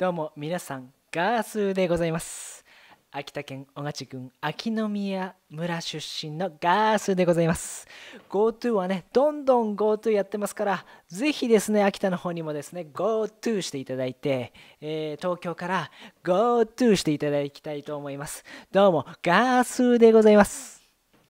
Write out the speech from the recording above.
どうも皆さんガースーでございます秋田県小勝郡秋宮村出身のガースーでございます GoTo はねどんどん GoTo やってますからぜひですね秋田の方にもですね GoTo していただいて、えー、東京から GoTo していただきたいと思いますどうもガースーでございます